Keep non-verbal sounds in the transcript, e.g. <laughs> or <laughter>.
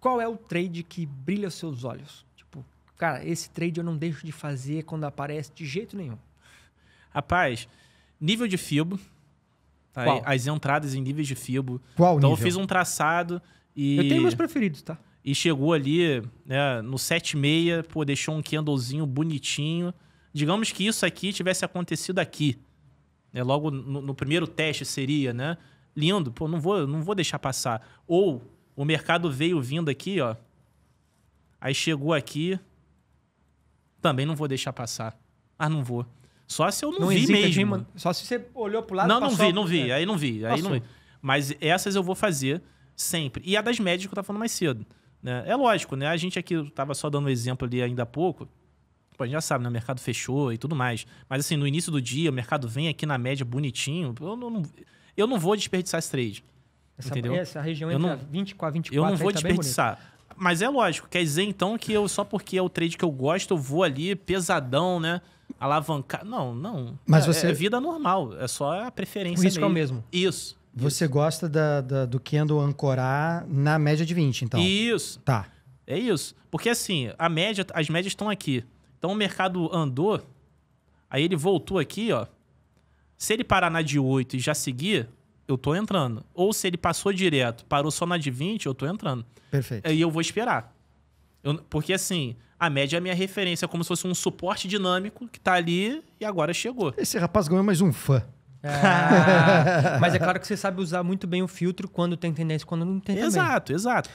Qual é o trade que brilha os seus olhos? Tipo, cara, esse trade eu não deixo de fazer quando aparece de jeito nenhum. Rapaz, nível de FIBO. Tá aí, as entradas em níveis de FIBO. Qual então nível? eu fiz um traçado e. Eu tenho meus preferidos, tá? E chegou ali, né, no 7,6, pô, deixou um candlezinho bonitinho. Digamos que isso aqui tivesse acontecido aqui. Né, logo no, no primeiro teste seria, né? Lindo, pô, não vou, não vou deixar passar. Ou o mercado veio vindo aqui, ó. Aí chegou aqui. Também não vou deixar passar. Ah, não vou. Só se eu não, não vi mesmo. só se você olhou pro lado Não, não vi, não vi. Aí não vi, aí não vi. Mas essas eu vou fazer sempre. E a das médias que eu tava falando mais cedo. Né? É lógico, né? A gente aqui tava só dando um exemplo ali ainda há pouco. Pô, a gente já sabe, né? O mercado fechou e tudo mais. Mas assim, no início do dia, o mercado vem aqui na média bonitinho. Eu não, eu não vou desperdiçar esse trade. Essa, entendeu? Essa região eu entre não, 20 com a 24 Eu não vou tá desperdiçar. Mas é lógico, quer dizer então que eu só porque é o trade que eu gosto, eu vou ali pesadão, né? Alavancar. Não, não. Mas é, você... é vida normal, é só a preferência. O risco mesmo. é o mesmo. Isso. Você isso. gosta da, da, do candle ancorar na média de 20, então? Isso. Tá. É isso. Porque assim, a média, as médias estão aqui. Então o mercado andou, aí ele voltou aqui, ó. Se ele parar na de 8 e já seguir, eu tô entrando. Ou se ele passou direto, parou só na de 20, eu tô entrando. Perfeito. E eu vou esperar. Eu, porque assim, a média é a minha referência, é como se fosse um suporte dinâmico que tá ali e agora chegou. Esse rapaz ganhou mais um fã. É. <laughs> mas é claro que você sabe usar muito bem o filtro quando tem tendência e quando não tem exato, também. Exato, exato.